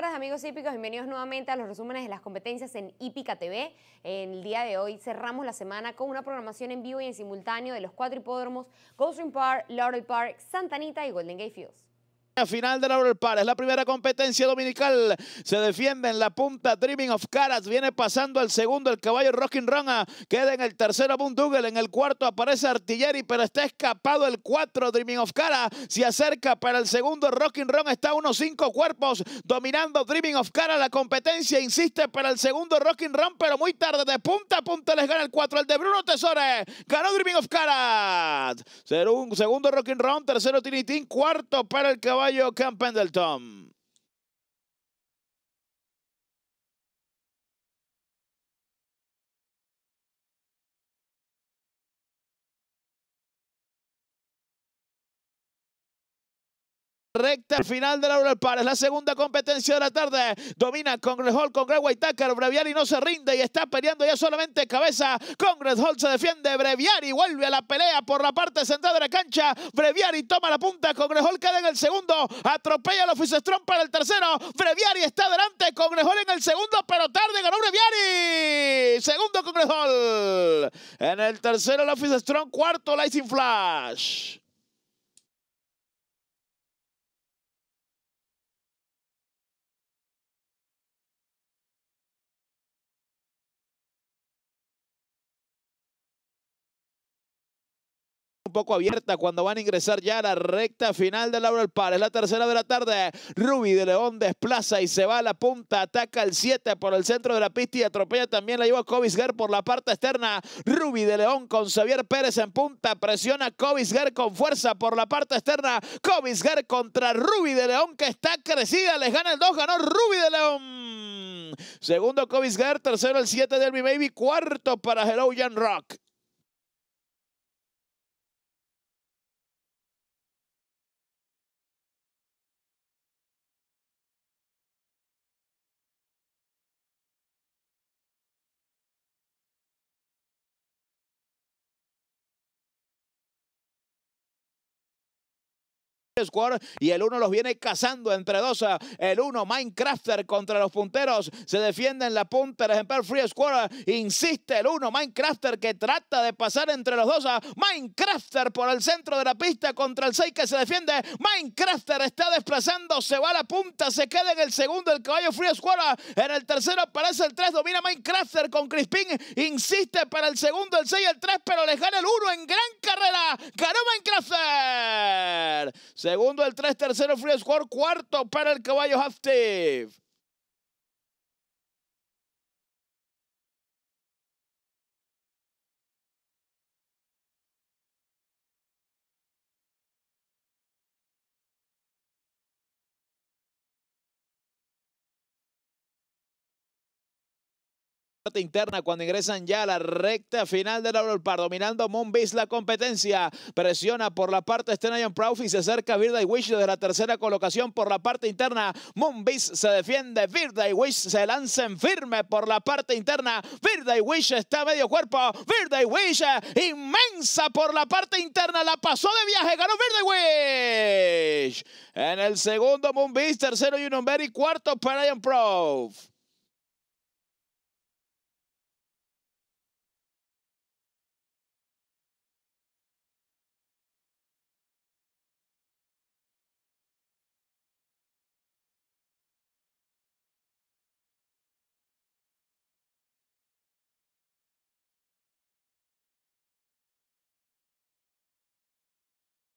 tardes, amigos hípicos. Bienvenidos nuevamente a los resúmenes de las competencias en Hípica TV. En El día de hoy cerramos la semana con una programación en vivo y en simultáneo de los cuatro hipódromos Goldstream Park, Laurel Park, Santa Anita y Golden Gate Fields. Final de la para es la primera competencia dominical. Se defiende en la punta Dreaming of Caras. Viene pasando al segundo el caballo Rocking Run. Ah, queda en el tercero Bundugel. En el cuarto aparece Artilleri, pero está escapado el cuatro Dreaming of Caras. Se acerca para el segundo Rocking Run. Está unos cinco cuerpos dominando Dreaming of Caras. La competencia insiste para el segundo Rocking Run, pero muy tarde. De punta a punta les gana el cuatro, El de Bruno Tesores. Ganó Dreaming of Caras. Segundo Rocking Run, tercero Tiritín, cuarto para el caballo caballo Camp Pendleton. Recta final de la Laurel Par, es la segunda competencia de la tarde. Domina Congress Hall con Greg Whitaker. Breviari no se rinde y está peleando ya solamente cabeza. Congress Hall se defiende. Breviari vuelve a la pelea por la parte central de la cancha. Breviari toma la punta. Congress Hall queda en el segundo. Atropella a Office Strong para el tercero. Breviari está delante. Congress Hall en el segundo, pero tarde ganó Breviari. Segundo Congress Hall. En el tercero, el Office Strong. Cuarto, Lightning Flash. un poco abierta cuando van a ingresar ya a la recta final de Laurel Par. Es la tercera de la tarde. Ruby de León desplaza y se va a la punta. Ataca el 7 por el centro de la pista y atropella también la lleva Covisger por la parte externa. Ruby de León con Xavier Pérez en punta. Presiona Covisger con fuerza por la parte externa. Covisger contra Ruby de León que está crecida. Les gana el 2. Ganó Ruby de León. Segundo Covisger. Tercero el 7 de Mi Baby. Cuarto para Hello Jan Rock. Squad y el uno los viene cazando entre dos. Eh, el uno, Minecrafter contra los punteros. Se defiende en la punta el ejemplar Free Squad. Insiste el uno, Minecrafter que trata de pasar entre los dos. Minecrafter por el centro de la pista contra el 6 que se defiende. Minecrafter está desplazando, se va a la punta, se queda en el segundo el caballo Free Squad. En el tercero aparece el 3, domina Minecrafter con Crispin. Insiste para el segundo el 6 el 3, pero les gana el 1 en gran carrera. Ganó Minecrafter. Se Segundo el 3, tercero Free score cuarto para el caballo Haftif. interna cuando ingresan ya a la recta final del Par, dominando Moonbeast la competencia, presiona por la parte Ion Prof y se acerca Virda y Wish desde la tercera colocación por la parte interna, Moonbeast se defiende, Virda y Wish se lanza en firme por la parte interna, Virda y Wish está medio cuerpo, Virda y Wish eh, inmensa por la parte interna, la pasó de viaje, ganó Virda y Wish, en el segundo Moonbeast, tercero Berry cuarto Ion Prof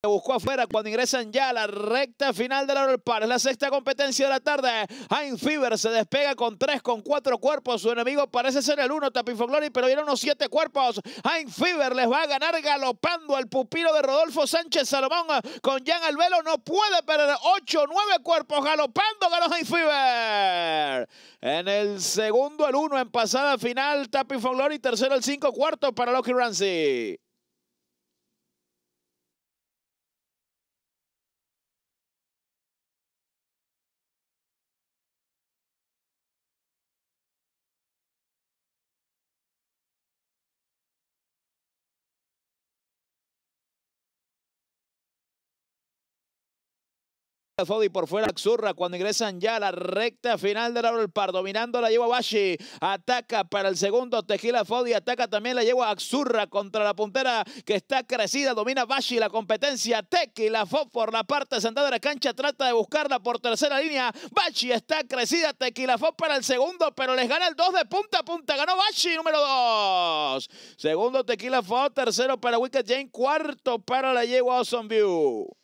buscó afuera cuando ingresan ya a la recta final de la Par. Es la sexta competencia de la tarde. Hein Fever se despega con tres, con cuatro cuerpos. Su enemigo parece ser el uno, Tapifoglori, pero viene unos siete cuerpos. Hein Fever les va a ganar galopando al pupilo de Rodolfo Sánchez Salomón con Jan velo. No puede perder ocho, nueve cuerpos galopando ganó Hein Fever. En el segundo el uno en pasada final, Tapifoglori. Tercero el cinco, cuarto para Loki Ramsey. Fodi por fuera Axurra cuando ingresan ya a la recta final de la Par, dominando la lleva Bashi, ataca para el segundo Tequila Fodi, ataca también la yegua Axurra contra la puntera que está crecida, domina Bashi la competencia, Tequila Fodi por la parte sentada de la cancha, trata de buscarla por tercera línea, Bashi está crecida, Tequila Fodi para el segundo, pero les gana el 2 de punta a punta, ganó Bashi número 2, segundo Tequila Fodi, tercero para Wicked Jane, cuarto para la yegua Awesome View.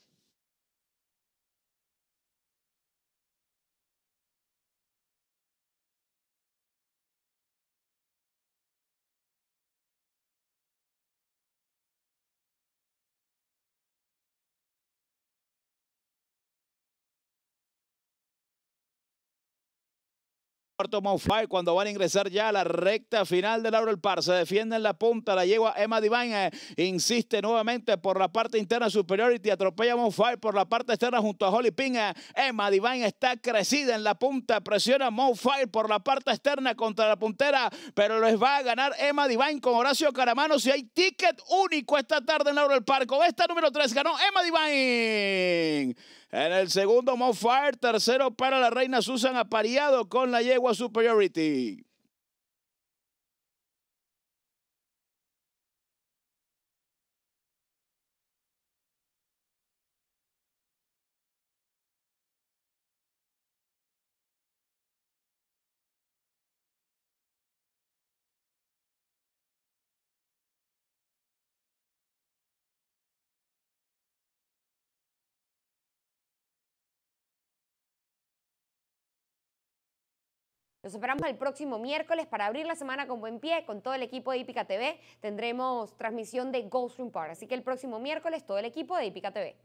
Cuarto cuando van a ingresar ya a la recta final del Laurel Par. Se defiende en la punta, la yegua Emma Divine. Eh, insiste nuevamente por la parte interna Superiority. Atropella Monfai por la parte externa junto a Holly Ping. Eh. Emma Divine está crecida en la punta. Presiona Monfai por la parte externa contra la puntera. Pero les va a ganar Emma Divine con Horacio Caramano. Si hay ticket único esta tarde en Laurel Park. Con esta número 3 ganó Emma Divine. En el segundo, Mo Fire. Tercero para la reina Susan Apareado con la yegua Superiority. Nos esperamos el próximo miércoles para abrir la semana con buen pie. Con todo el equipo de Ipica TV tendremos transmisión de Ghost Room Park. Así que el próximo miércoles todo el equipo de Ipica TV.